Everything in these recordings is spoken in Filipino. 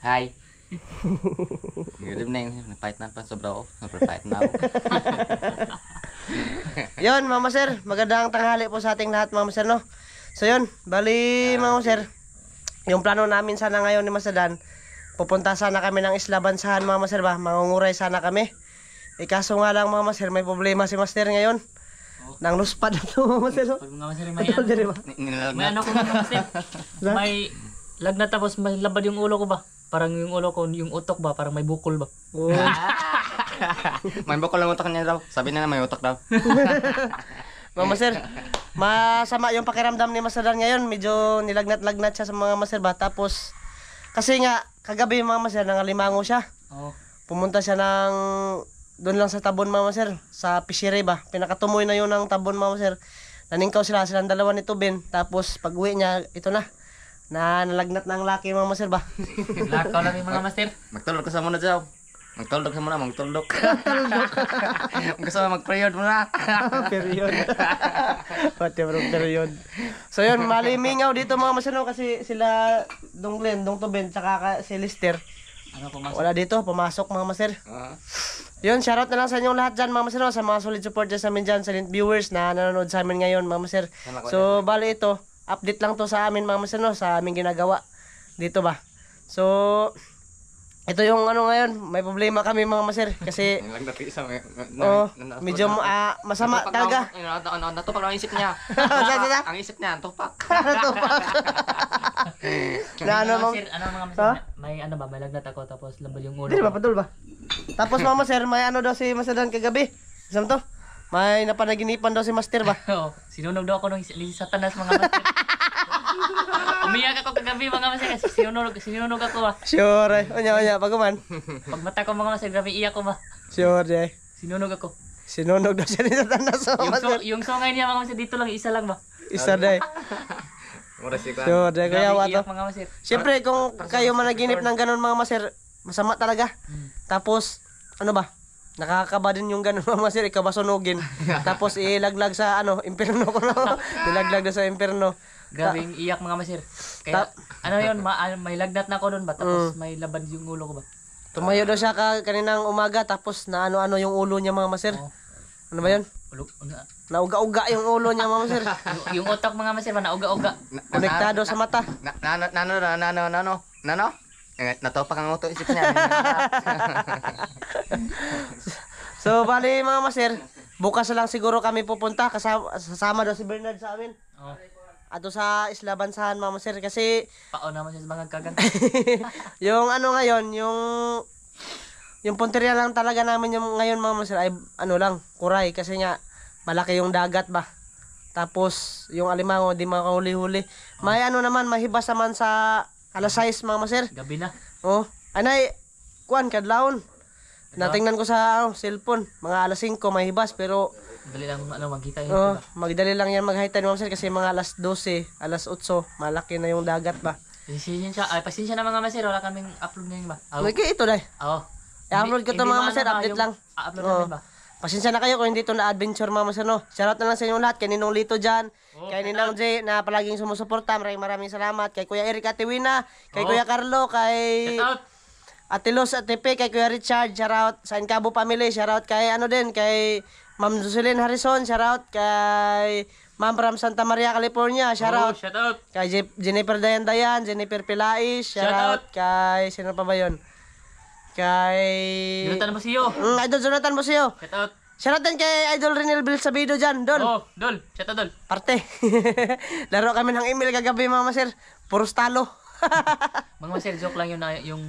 Hi. Good evening. Fight na pa sobra ako. Napait na ako. yun, Mama Sir. Magandang tanghali po sa ating lahat, Mama Sir, no? So yun, bali, ah, Mama Sir. Yung plano namin sana ngayon ni Masadan, pupunta sana kami ng isla bansahan, Mama Sir ba? Mangunguray sana kami. Eh, kaso nga lang, Mama Sir, may problema si Master ngayon. Oh. Nang luspad na ito, Mama Sir. Pag mga Sir, may ano. May ano ko, Mama Sir. May lagnat tapos may labad yung ulo ko ba? Parang yung ulo ko, yung utok ba? Parang may bukol ba? Oh. may bukol ang utak niya daw. Sabi na may utak daw. Mama sir, masama yung pakiramdam ni Master Dan ngayon. Medyo nilagnat-lagnat siya sa mga Master ba? Tapos, kasi nga, kagabi mga Master, nangalimango siya. Oo. Oh. Pumunta siya ng doon lang sa Tabon Mama Sir, sa Pisire ba? Pinakatumoy na yun ang Tabon Mama Sir. Naningkaw sila, silang dalawa ni Tubin. Tapos pag uwi niya, ito na na nalagnat na ang laki mga master ba? Lakaw lang yung mga master. Magtulog ka sa muna dyan. Magtulog ka muna, magtulog. Magtulog. Gusto mo mag-period muna. period. Whatever period. So yun, malimingaw dito mga master no, kasi sila Dong Glenn, Dong Toben, tsaka si Lister. Ano pumasok? Wala dito, pumasok mga master. Uh-huh. Yun, shoutout na lang sa inyong lahat dyan mga master no, sa mga solid support sa amin dyan, sa viewers na nanonood sa amin ngayon mga master. So, bali ito, update lang to sa amin mga masano sa aming ginagawa dito ba so ito yung ano ngayon may problema kami mga maser kasi oh, medyo uh, masama natupak talaga na, ano, natupak ano, ano, lang isip niya ang isip niya tupak tupak na ano mga ano maser may ano ba may lagnat ako tapos lambal yung ulo hindi ba padul ba tapos mga maser may ano daw si maseran kagabi isang to may napanaginipan daw si Master ba? Oo. Sinunog daw ako ng Satanas mga Master. Umiyak ako kagabi mga masaya kasi sinunog, sinunog ako ah. Sure, ay. Unya, unya, paguman. Pag mata ko mga masaya, grabe iyak ko ba. Sure, eh. Sinunog ako. Sinunog daw siya dito na sa yung, so, yung songay niya mga masaya, dito lang, isa lang ba? Isa, day. Sure, day. Kaya wato. Siyempre, kung kayo managinip ng ganun mga masaya, masama talaga. Hmm. Tapos, ano ba? Nakakaba din yung ganun mga sir, ikabasunugin. Eh, tapos ilaglag sa ano, impierno ko no. ilaglag na sa impierno. Grabing iyak mga masir. Kaya, Ta- ano yun, ma- ah, may lagnat na ako nun ba? Tapos mm. may laban yung ulo ko ba? Tumayo daw siya ka, kaninang umaga tapos na ano-ano yung ulo niya mga masir. Oo. Ano ba yun? Ulo, ano, Nauga-uga yung ulo niya mga masir. yung- yung utak mga masir, ba, nauga-uga. Konektado sa mata. Na, na, na, na, na, na, na, na, eh, natopak ang auto-isip niya. so, bali mga maser, bukas lang siguro kami pupunta. Kasama, sasama daw si Bernard sa amin. Oh. Ato sa Isla Bansahan, mga Sir, kasi... Pao naman siya sa mga kaganda. yung ano ngayon, yung... Yung punteriya lang talaga namin yung ngayon, mga Sir, ay ano lang, kuray. Kasi nga, malaki yung dagat ba. Tapos, yung alimango, di makahuli-huli. Oh. May ano naman, mahibas naman sa Alas 6 mga maser. Gabi na. Oh, anay kuan kadlawon. Natingnan ko sa oh, cellphone, mga alas 5 may hibas pero dali lang ano magkita yun. Oh, magdali lang yan maghitan mga maser kasi mga alas 12, alas 8, malaki na yung dagat ba. Pasensya, ay pasensya na mga maser, wala kaming upload ngayon ba. Oh. Lagi ito dai. Oo. Oh. I-upload ko to mga maser, ano, update lang. Upload oh. namin ba? Pasensya na kayo kung hindi to na adventure mamas ano. Shoutout na lang sa inyo lahat kay Ninong Lito diyan, oh, kay Ninang J na palaging sumusuporta. Maraming maraming salamat kay Kuya Eric Atiwina, kay oh. Kuya Carlo, kay Shoutout. Ate Luz, Ate kay Kuya Richard, shoutout sa Encabo family, shoutout kay ano din, kay Ma'am Jocelyn Harrison, shoutout kay Ma'am from Santa Maria, California, shoutout. Oh, shoutout. Kay Jennifer Dayan Dayan, Jennifer Pilais, shoutout. Shout kay sino pa ba 'yon? kay... Jonathan Basilio. Mm, Idol Jonathan Basilio. Shout out. Shout out kay Idol Renel Bilsabido dyan, Dol. oh, Dol. Shout out, Dol. Parte. Laro kami ng email kagabi, mga masir. Puro talo. mga masir, joke lang yun na yung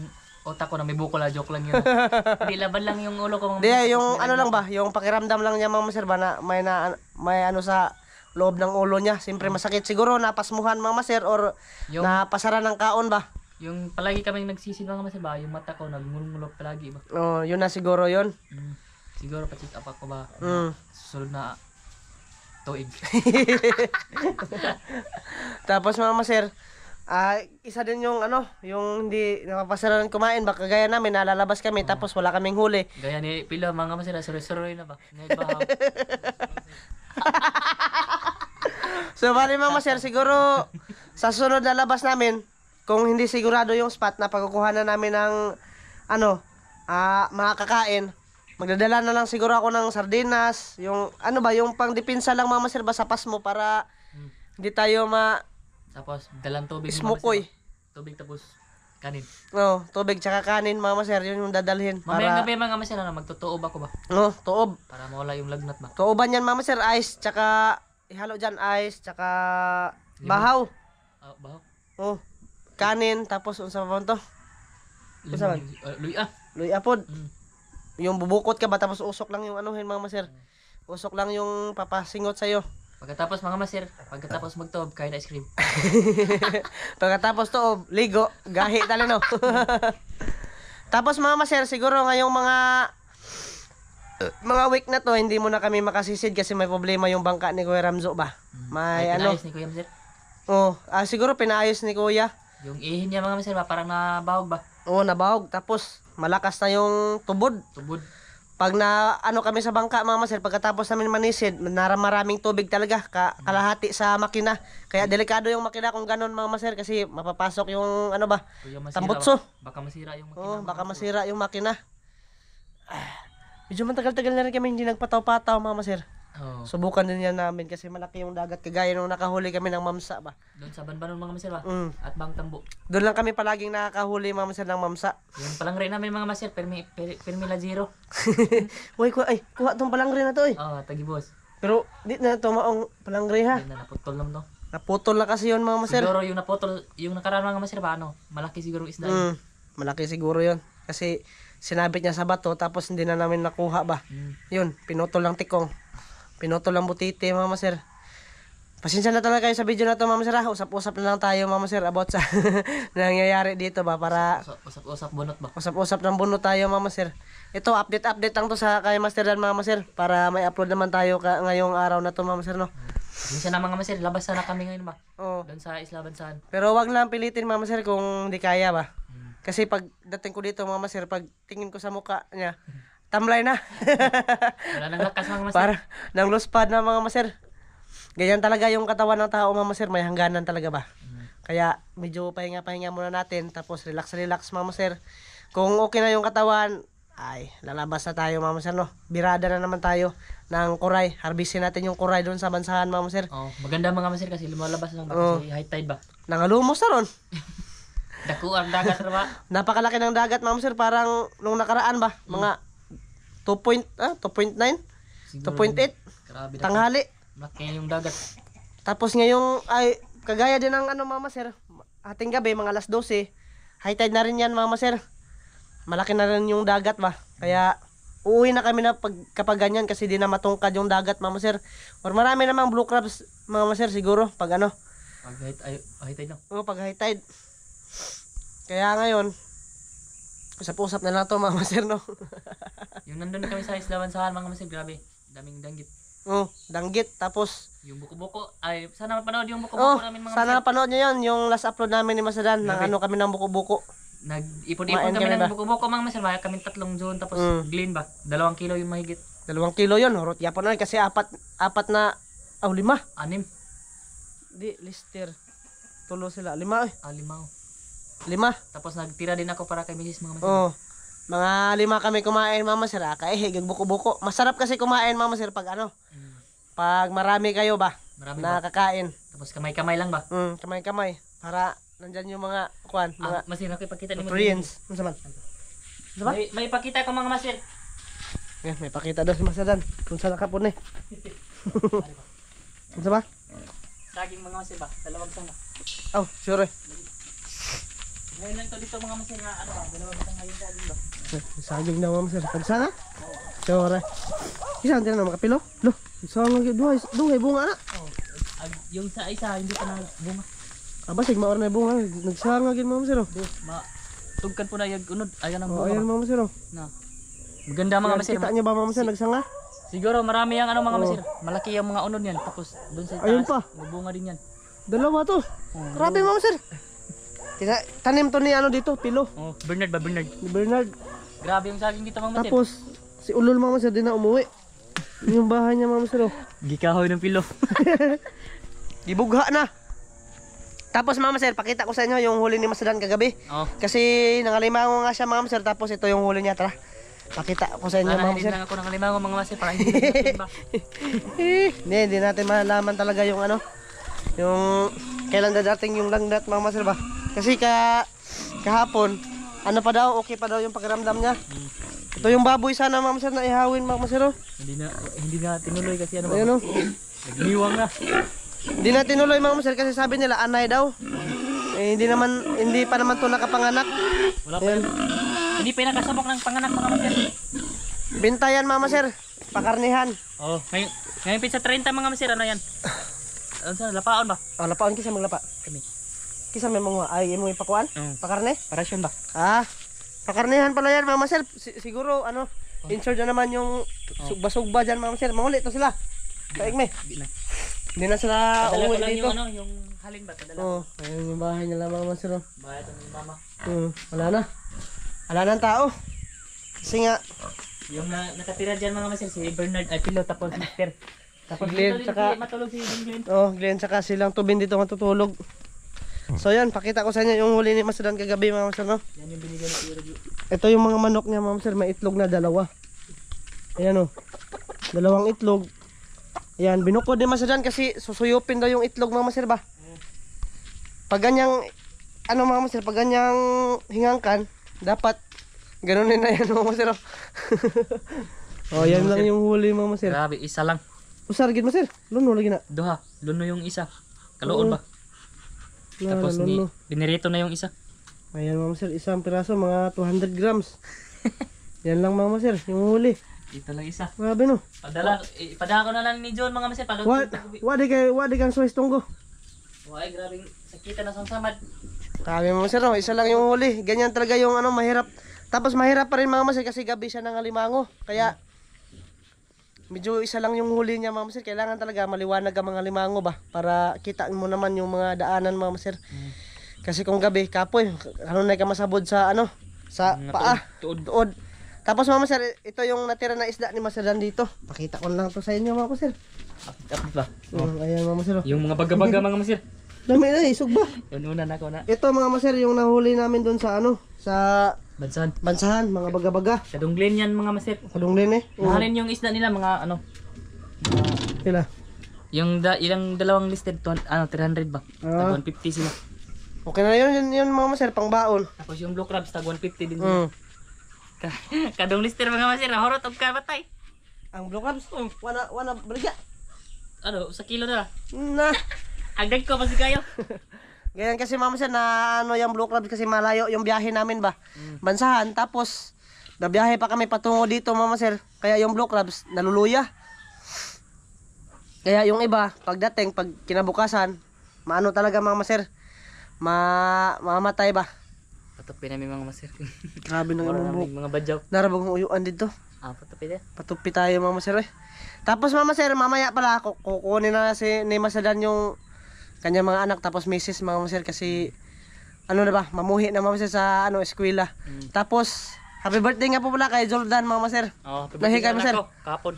otak ko na may bukol ah, joke lang yun. Hindi laban lang yung ulo ko mga. Di, yung ano lang ba, yung pakiramdam lang niya mga masir ba na may na may ano sa loob ng ulo niya. Siyempre masakit siguro napasmuhan mga masir or yung... napasara ng kaon ba. Yung palagi kami nagsisinwa nga ba, yung mata ko nagmulmulok palagi ba? Oo, oh, yun na siguro yun. Mm. Siguro pa check up ako ba? Mm. Susunod na tuig. Tapos mama sir, ah, isa din yung ano, yung hindi napapasaralan kumain, baka gaya namin, nalalabas kami, tapos wala kaming huli. Gaya ni Pila, mga masira, suroy-suroy na ba? Ngayon ba? so, bali mama sir, siguro sa sunod na labas namin, kung hindi sigurado yung spot na pagkukuha na namin ng ano, uh, mga kakain, magdadala na lang siguro ako ng sardinas, yung ano ba, yung pangdipinsa lang mga sir, sa pasmo mo para hindi tayo ma... Tapos dalang tubig. Smokoy. Tubig tapos kanin. Oo, oh, tubig tsaka kanin mga sir, yun yung dadalhin. Mamayang para... gabi mga sir, ano, magtutuob ako ba? Oo, oh, tuob. Para mawala yung lagnat ba? Tuoban yan mga sir, ice tsaka ihalo dyan ice tsaka ah, bahaw. Oh, bahaw? Oo. Oh kanin, tapos unsa pa to? Unsa man? Ah, luya. Luya pod. Mm. Yung bubukot ka ba tapos usok lang yung anuhin mga maser. Usok lang yung papasingot sa sa'yo. Pagkatapos mga maser, pagkatapos magtoob, kain ice cream. pagkatapos to ligo, gahi talino. tapos mga maser, siguro ngayong mga mga week na to, hindi mo na kami makasisid kasi may problema yung bangka ni Kuya Ramzo ba? Mm. May, may ano? Ni Kuya Ramzo? Oh, ah, siguro pinaayos ni Kuya. Yung ihin niya mga mister, parang nabahog ba? Oo, nabahog. Tapos, malakas na yung tubod. Tubod. Pag na ano kami sa bangka mga sir, pagkatapos namin manisid, maraming tubig talaga, ka, mm. kalahati sa makina. Kaya delikado yung makina kung ganun mga sir kasi mapapasok yung ano ba, tambutso. baka masira yung makina. Oo, baka masira yung makina. Ah, medyo matagal-tagal na rin kami hindi nagpataw-pataw mga sir. Oh. Subukan din yan namin kasi malaki yung dagat. Kagaya nung nakahuli kami ng mamsa ba. Doon sa Banbanon mga masir ba? Mm. At Bangtambo. Doon lang kami palaging nakakahuli mga masir ng mamsa. Yan palang rin namin mga masir. Permi, per, permila zero. Uy, kuha, ay, kuha tong palang rin na to eh. Oo, oh, tagibos. Pero di na tumaong palang rin ha. Di na naputol lang to. Naputol na kasi yun mga masir. Siguro yung naputol, yung nakaraan mga masir ba ano? Malaki siguro isda Mm. Malaki siguro yun. Kasi sinabit niya sa bato tapos hindi na namin nakuha ba. Mm. Yun, pinutol lang tikong. Pinutol ang butite, mama sir. Pasensya na talaga kayo sa video na to, mama sir. Ah. Usap-usap na lang tayo, mama sir, about sa nangyayari dito ba para usap-usap bunot ba? Usap-usap ng bunot tayo, mama sir. Ito, update-update lang to sa kay Master Dan, mama sir, para may upload naman tayo ka ngayong araw na to, mama sir, no. Pasensya na mga sir, labas sana kami ngayon ba? Oo. Doon sa Isla Bansan. Pero wag lang pilitin mama sir kung di kaya ba. Hmm. Kasi pag dating ko dito mama sir, pag tingin ko sa mukha niya, tamlay na. Wala nang lakas mga maser. Para, nang loose na mga maser. Ganyan talaga yung katawan ng tao mga maser. May hangganan talaga ba? Mm. Kaya medyo pahinga-pahinga muna natin. Tapos relax-relax mga sir. Kung okay na yung katawan, ay lalabas na tayo mga sir no. Birada na naman tayo ng kuray. Harbisin natin yung kuray doon sa bansahan mga sir. Oh, maganda mga sir kasi lumalabas lang oh. kasi high tide ba. Nangalumos na ron. Daku ang dagat ba? Napakalaki ng dagat, Ma'am Sir. Parang nung nakaraan ba? Mga mm. 2. ah, 2.9? 2.8? Tanghali. Laki yung dagat. Tapos ngayong ay kagaya din ng ano mama sir. Ating gabi mga alas 12. High tide na rin yan mama sir. Malaki na rin yung dagat ba. Kaya uuwi na kami na pag, kapag ganyan kasi di na matungkad yung dagat mama sir. Or marami namang blue crabs mama sir siguro pag ano. Pag high tide, high tide lang. Oo, pag high tide. Kaya ngayon, Usap-usap na lang to mga sir, no? yung nandun kami sa Islawan Sahal, mga masir, grabe. Daming danggit. Oh, danggit. Tapos, yung buko-buko, ay, sana mapanood yung buko-buko oh, namin mga sana masir. napanood nyo yun, yung last upload namin ni Masadan, ng ano kami ng buko-buko. Nag-ipon-ipon kami kami ng buko-buko, mga masir. Maya kami tatlong zone, tapos Mm. Glen ba? Dalawang kilo yung mahigit. Dalawang kilo yun, horot oh. yapo na kasi apat, apat na, oh lima. Anim. Di, lister. Tulo sila, lima eh. Ah, lima. oh. Lima. Tapos nagtira din ako para kay Mrs. mga masarap. Oo. Oh. Mga lima kami kumain, Mama Sir. Ah, kay buko-buko. Masarap kasi kumain, Mama Sir, pag ano. Mm. Pag marami kayo ba? Marami nakakain. Ba? Tapos kamay-kamay lang ba? Mm, kamay-kamay. Para nandyan yung mga kwan, ah, mga ah, masir, ako ipakita ni Nutrients. Unsa man? sa man? Ano may, may ipakita ko mga masir. Yeah, may pakita daw si Masadan. Kung saan nakapon eh. Ano sa ba? Saging mga masir ba? Dalawang sana. Oh, sure. Ngayon lang to dito mga masir ano ba? Ah, dalawa ba ngayon sa ba? Saging daw mga masir. Pagsa na? Oo. Sure. din na makapilo. Lo, isa nga duha, duha bunga na. Oh, yung sa isa hindi pa na bunga. Aba sig maor na bunga. Nagsanga gid mga masir. Ma tugkan po na yung unod. Ayan ang oh, bunga. ayan mga masir. Na. Maganda mga masir. Kita niya ba mga masir nagsanga? Siguro marami yang ano mga oh. masir. Malaki yung mga unod niyan. Tapos doon sa taas. Ayun pa. May bunga din yan. Dalawa to. Grabe mga masir. Kina, tanim to ni ano dito, pilo. Oh, Bernard ba, Bernard? Bernard. Grabe yung saging dito, Mang Tapos, si Ulol, Mang Master, din na umuwi. yung bahay niya, Mama Sir. Oh. Gikahoy ng pilo. Gibugha na. Tapos mama sir, pakita ko sa inyo yung huli ni Masdan kagabi. Oh. Kasi nangalimango nga siya mama sir, tapos ito yung huli niya, tara. Pakita ko sa inyo mama sir. Lang ako nangalimango mga master para hindi natin ba. hindi, hindi natin malaman talaga yung ano, yung kailan dadating yung langdat Mama Sir ba. Kasi ka kahapon, ano pa daw, okay pa daw yung pakiramdam niya. Ito yung baboy sana ma'am sir na ihawin ma'am sir. Oh. Hindi na hindi na tinuloy kasi ano. Ayun oh. Nagniwang na. Hindi na tinuloy ma'am sir kasi sabi nila anay daw. Eh, hindi naman hindi pa naman to nakapanganak. Wala pa. Yan. Hindi pa nakasabak ng panganak mga masir. Bintayan mama sir. Pakarnihan. Oh, ngayon ngayon pizza 30 mga masir ano yan? Ano sa lapaon ba? Oh, lapaon kasi maglapa. Kami. Kisa may mga ay imo ipakuan? Mm. Pakarne? Parasyon ba? Ah. Pakarnehan pala yan, Mama Sel. Si siguro ano, oh. in charge na naman yung oh. sugba-sugba diyan, Mama Sel. Manguli to sila. Kaig me. Hindi na sila uuwi dito. Yung, ano, yung halin ba tadala? Oh, ayun yung bahay nila, Mama Sel. Oh. Bahay ni Mama. Hmm, wala na. Wala na tao. Kasi nga yung na, nakatira diyan mga Sel, si Bernard ay pilo tapos Mister. Tapos Glenn, saka, Matulog si Glenn. Oh, Glenn, tsaka silang tubin dito matutulog. So yan, pakita ko sa inyo yung huli ni Master Dan kagabi mga Master no. Yan yung binigyan ni Kuya Ito yung mga manok niya mga Master, may itlog na dalawa. Ayan o. Oh. Dalawang itlog. Ayan, binukod ni Master Dan kasi susuyupin daw yung itlog mga Master ba. Pag ganyang, ano mga Master, pag ganyang hingangkan, dapat ganunin din na yan mga Master. Oh. oh, yan lang yung huli mga Master. Grabe, isa lang. Usar gid Master. Luno lagi na. Duha, luno yung isa. Kaloon ba? Tapos ano, ni no, binirito na yung isa. Ayan mga sir, isang piraso mga 200 grams. Yan lang mga sir, yung huli. Dito lang isa. Grabe no. Padala, ipadala eh, ko na lang ni John mga sir. What? wa di kay, wa di kang suwis tunggo. Wai, grabe sakita na sa samad. Grabe mga sir, no? isa lang yung huli. Ganyan talaga yung ano, mahirap. Tapos mahirap pa rin mga sir kasi gabi siya nang alimango. Oh. Kaya, hmm Medyo isa lang yung huli niya, ma'am sir. Kailangan talaga maliwanag ang mga limango ba para kita mo naman yung mga daanan, ma'am sir. Mm. Kasi kung gabi, kapoy, ano na ka masabod sa ano, sa mm, paa, tuod. tuod. Tapos mama sir, ito yung natira na isda ni Master Dan dito. Pakita ko lang to sa inyo mama sir. Up ba? Oh. ayan mama sir. Oh. Yung mga baga-baga mga sir Dami na isog ba? Yun una na ko na. Ito mga sir yung nahuli namin doon sa ano, sa Bansahan. Bansahan, mga baga-baga. Kadunglin yan mga masip. Kadunglin eh. Mahalin yung isda nila mga ano. Mga... Sila. Yung da, ilang dalawang listed, to, ano, 300 ba? Ah. Tag 150 sila. Okay na yun, yun, yun mga masir, pang baon. Tapos yung blue crabs, tag 150 din mm. sila. Mm. Ka kadong lister mga masir, horot o kabatay. Ang blue crabs, um, wana, wana, baliga. Ano, sa kilo na? Na. Agdag ko, pasi kayo. Ganyan kasi mama siya na ano yung Blue Crabs kasi malayo yung biyahe namin ba. Mm. Bansahan tapos nabiyahe pa kami patungo dito mama sir. Kaya yung Blue Crabs naluluya. Kaya yung iba pagdating pag kinabukasan maano talaga mama sir. Ma mamatay ba? Patupin namin mga masir. Grabe ng mga buk. Mga badyaw. Narabang uyuan dito. Ah, patupi din. Patupi tayo mama sir eh. Tapos mama sir, mamaya pala kukunin na si ni Masadan yung kanya mga anak tapos misis mga sir kasi ano na ba mamuhi na mga masir sa ano eskwela. Mm. Tapos happy birthday nga po pala kay Jordan mga sir Oh, happy birthday Nahikay, masir. Kapon.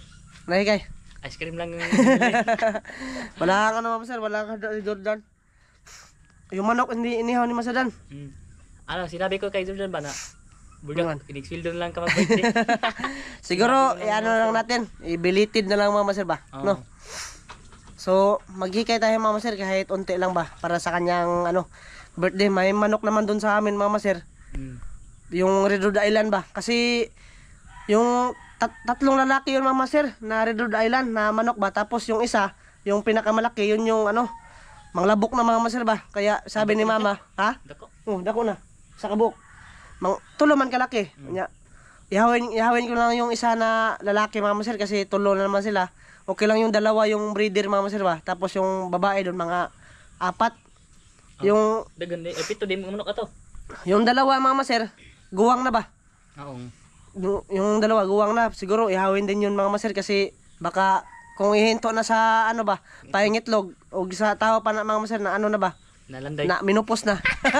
Nahikay. Ice cream lang. wala ka na ano, sir wala ka si Jordan. Yung manok hindi inihaw ni Masadan. Mm. Ano, sinabi ko kay Jordan ba na Bulak, ano? inexfield lang ka mag-birthday. Siguro, ano lang natin, ibilitid na lang mga masir ba? Oh. No? So, maghikay tayo mama sir kahit unti lang ba para sa kanyang ano, birthday. May manok naman doon sa amin mama sir. Mm. Yung Redwood Island ba? Kasi yung tat tatlong lalaki yun mama sir na Redwood Island na manok ba? Tapos yung isa, yung pinakamalaki yun yung ano, manglabok na mama sir ba? Kaya sabi ni mama, ha? Dako. Oh, dako na. Sa kabok. Mang tulo man kalaki. Mm. Ihawin, ihawin ko lang yung isa na lalaki mama sir kasi tulo na naman sila okay lang yung dalawa yung breeder mama sir ba? Tapos yung babae doon mga apat. Oh, yung dagan eh pito din manok ato. Yung dalawa mama sir, guwang na ba? Ah, oo. Yung, dalawa guwang na siguro ihawin din yun mama sir kasi baka kung ihinto na sa ano ba, tayong o sa tao pa na mama sir na ano na ba? Nalanday. Na minupos na.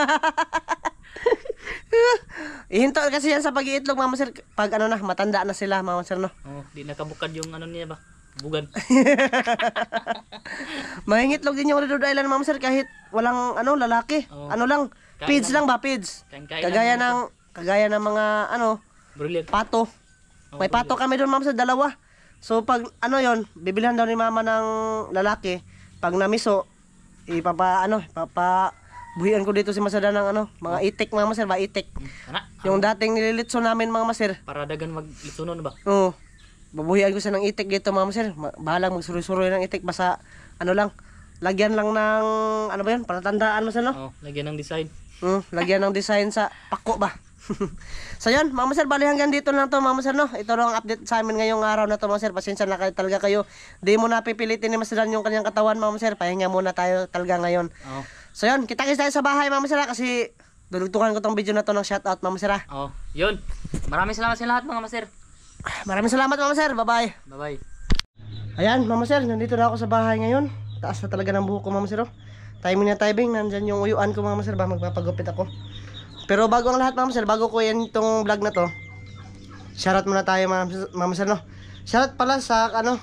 Ihinto kasi yan sa pag-iitlog mama sir pag ano na matanda na sila mama sir no. Oh, di nakabukad yung ano niya ba? Bugan. Mangingitlog din yung Redwood Island, Ma'am Sir, kahit walang ano, lalaki. Oo. Oh. Ano lang, Kain pids lang. ba, pids? Kagaya ng kagaya ng mga ano, Brilliant. pato. Oo, oh, May pato kami doon, Ma'am Sir, dalawa. So pag ano 'yon, bibilhan daw ni Mama ng lalaki pag namiso, ipapa ano, papa buhian ko dito si Masada ng ano, mga oh. itik, Ma'am Sir, ba itik. Ana, Yung ano? dating nililitso namin, mga Maser. para dagan maglitunon ba? Oo babuhian ko siya ng itik dito ma'am sir. Bahala magsuroy-suroy ng itik. Basta ano lang. Lagyan lang ng ano ba yun? Palatandaan mo sir no? Oh, lagyan ng design. Mm, lagyan ng design sa pako ba? so yun, mga sir, bali hanggang dito na to mga sir, no? Ito lang ang update sa amin ngayong araw na to mga sir. Pasensya na kayo talaga kayo. Di mo napipilitin ni Masdan yung kanyang katawan mga sir. Pahinga muna tayo talaga ngayon. Oh. So yun, kita-kits sa bahay mga sir kasi dulugtukan ko tong video na to ng shoutout mga sir. Oh, yun. Maraming salamat sa lahat mga sir. Maraming salamat mama sir. Bye-bye. Bye-bye. Ayan, mama sir, nandito na ako sa bahay ngayon. Taas na talaga ng buhok ko mama sir. Oh. Timing na timing, nandyan yung uyuan ko mama sir. Ba, magpapagupit ako. Pero bago ang lahat mama sir, bago ko yan itong vlog na to, shoutout muna tayo mama, mama sir no. Shoutout pala sa ano,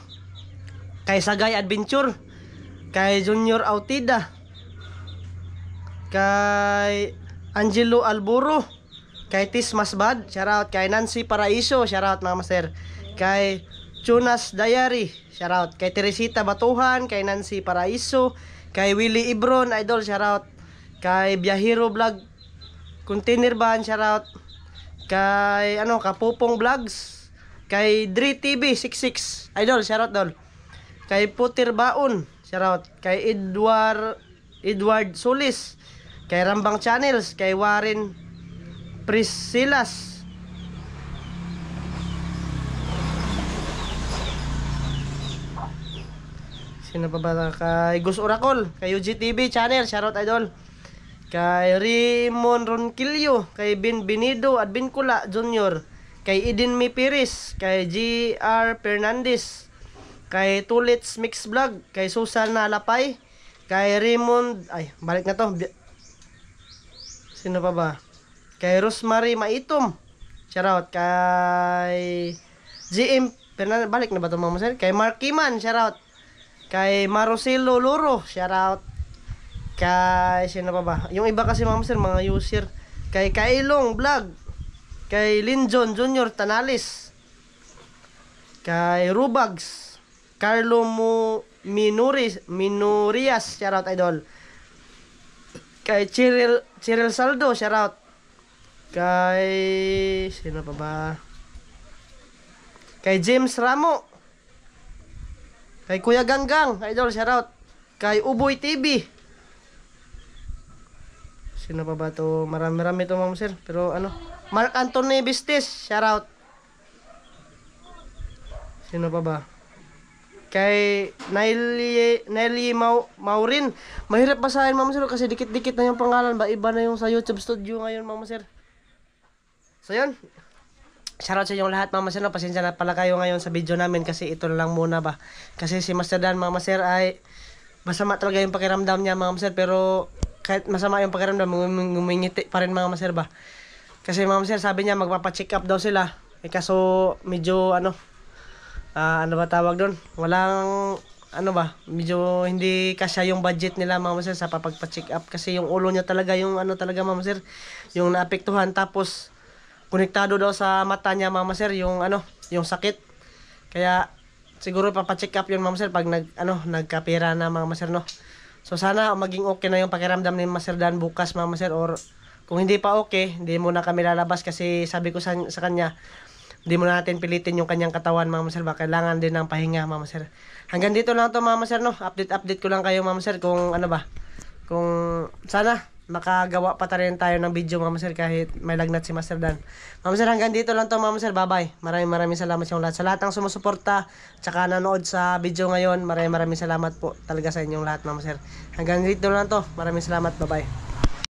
kay Sagay Adventure, kay Junior Autida, kay Angelo Alburo, Kay Tis Masbad, shoutout. Kay Nancy Paraiso, shoutout mga master. Kay Chunas Diary, shoutout. Kay Teresita Batuhan, kay Nancy Paraiso, kay Willie Ibron, idol, shoutout. Kay Biahiro Vlog, Container Van, shoutout. Kay ano, Kapupong Vlogs, kay Dri TV 66, idol, shoutout dol. Kay Putir Baon, shoutout. Kay Edward Edward Solis, kay Rambang Channels, kay Warren Priscilas Sino pa ba? Kay Gus Oracle, kay UGTV channel, shoutout idol. Kay Raymond Ronquillo, kay Benvenido Advincula Jr., kay Eden Mi kay GR Fernandez, kay Tulits Mix Vlog, kay Susan Nalapay, kay Raymond, ay, balik na to. Sino pa ba? Kay Rosemary Maitom. Shoutout kay GM Fernan balik na ba itong mga masel? Kay Markiman Kiman, shoutout. Kay Marocelo Loro, shoutout. Kay sino pa ba? Yung iba kasi mga masel, mga user. Kay Kailong Vlog. Kay Linjon Junior Tanalis. Kay Rubags. Carlo Mu Minuris, Minurias, shoutout idol. Kay Cyril Cyril Saldo, shoutout. Kay... Sino pa ba? Kay James Ramo. Kay Kuya Ganggang. Idol, shoutout. Kay Uboy TV. Sino pa ba to? marami rami to Ma'am sir. Pero ano? Mark Anthony Bistis. Shoutout. Sino pa ba? Kay Nelly, Nelly Mau, Maurin. Mahirap basahin Ma'am sir kasi dikit-dikit na yung pangalan. Ba? Iba na yung sa YouTube studio ngayon Ma'am sir. So, yun. Shoutout sa inyong lahat mga master. Pasensya na pala kayo ngayon sa video namin kasi ito na lang muna ba. Kasi si Master Dan mga master ay masama talaga yung pakiramdam niya mga master. Pero kahit masama yung pakiramdam, ngumingiti pa rin mga master ba. Kasi mga master sabi niya magpapacheck up daw sila. Eh, kaso medyo ano, uh, ano ba tawag doon? Walang ano ba, medyo hindi kasya yung budget nila mga sir sa papagpa-check up kasi yung ulo niya talaga yung ano talaga mga sir, yung naapektuhan tapos konektado daw sa mata niya mama sir yung ano, yung sakit. Kaya siguro papacheck up yun mama sir pag nag ano, nagkapira na mama sir no. So sana maging okay na yung pakiramdam ni Master Dan bukas mama sir or kung hindi pa okay, hindi muna kami lalabas kasi sabi ko sa, sa kanya, hindi mo natin pilitin yung kanyang katawan, Mama Sir. Baka kailangan din ng pahinga, Mama Sir. Hanggang dito lang to, Mama Sir, no? Update-update ko lang kayo, Mama Sir, kung ano ba. Kung sana makagawa pa rin tayo ng video Mama Sir kahit may lagnat si Master Dan. Mama Sir hanggang dito lang to Mama Sir. Bye-bye. Maraming maraming salamat sa lahat. Sa lahat ng sumusuporta tsaka nanood sa video ngayon. Maraming maraming salamat po talaga sa inyong lahat Mama Sir. Hanggang dito lang to. Maraming salamat. Bye-bye.